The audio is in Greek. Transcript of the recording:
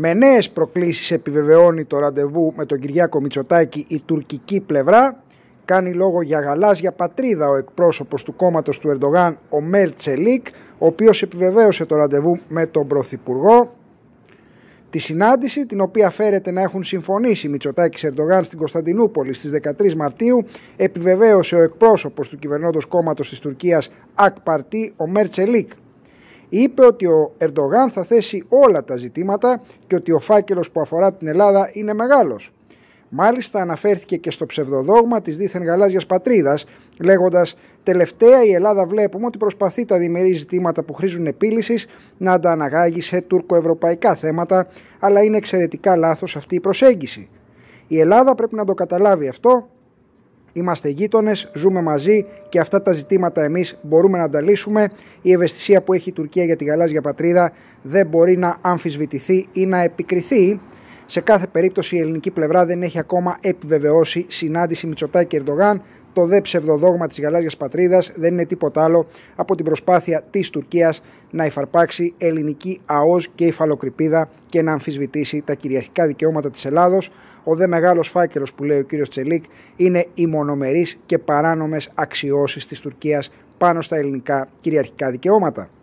Με νέες προκλήσεις επιβεβαιώνει το ραντεβού με τον Κυριάκο Μητσοτάκη η τουρκική πλευρά. Κάνει λόγο για γαλάζια πατρίδα ο εκπρόσωπος του κόμματος του Ερντογάν, ο Μέρτσελικ, ο οποίος επιβεβαίωσε το ραντεβού με τον Πρωθυπουργό. Τη συνάντηση, την οποία φέρεται να έχουν συμφωνήσει Μητσοτάκης Ερντογάν στην Κωνσταντινούπολη στις 13 Μαρτίου, επιβεβαίωσε ο εκπρόσωπος του κυβερνώντος κόμματος της Τουρκίας, Ακπαρτή, ο Μέρτσελικ είπε ότι ο Ερντογάν θα θέσει όλα τα ζητήματα και ότι ο φάκελος που αφορά την Ελλάδα είναι μεγάλος. Μάλιστα αναφέρθηκε και στο ψευδοδόγμα της δίθεν γαλάζιας πατρίδας, λέγοντας «Τελευταία η Ελλάδα βλέπουμε ότι προσπαθεί τα διμερεί ζητήματα που χρήζουν επίλυσης να ανταναγάγει σε τουρκοευρωπαϊκά θέματα, αλλά είναι εξαιρετικά λάθος αυτή η προσέγγιση. Η Ελλάδα πρέπει να το καταλάβει αυτό Είμαστε γείτονες, ζούμε μαζί και αυτά τα ζητήματα εμείς μπορούμε να τα λύσουμε. Η ευαισθησία που έχει η Τουρκία για τη γαλάζια πατρίδα δεν μπορεί να αμφισβητηθεί ή να επικριθεί. Σε κάθε περίπτωση η ελληνική πλευρά δεν έχει ακόμα επιβεβαιώσει συνάντηση Μητσοτάκη και Ερντογάν. Το δε ψευδοδόγμα της γαλάζιας πατρίδας δεν είναι τίποτα άλλο από την προσπάθεια της Τουρκίας να υφαρπάξει ελληνική ΑΟΣ και υφαλοκρηπίδα και να αμφισβητήσει τα κυριαρχικά δικαιώματα της Ελλάδος. Ο δε μεγάλος φάκελος που λέει ο κύριος Τσελίκ είναι οι μονομερείς και παράνομες αξιώσεις της Τουρκίας πάνω στα ελληνικά κυριαρχικά δικαιώματα.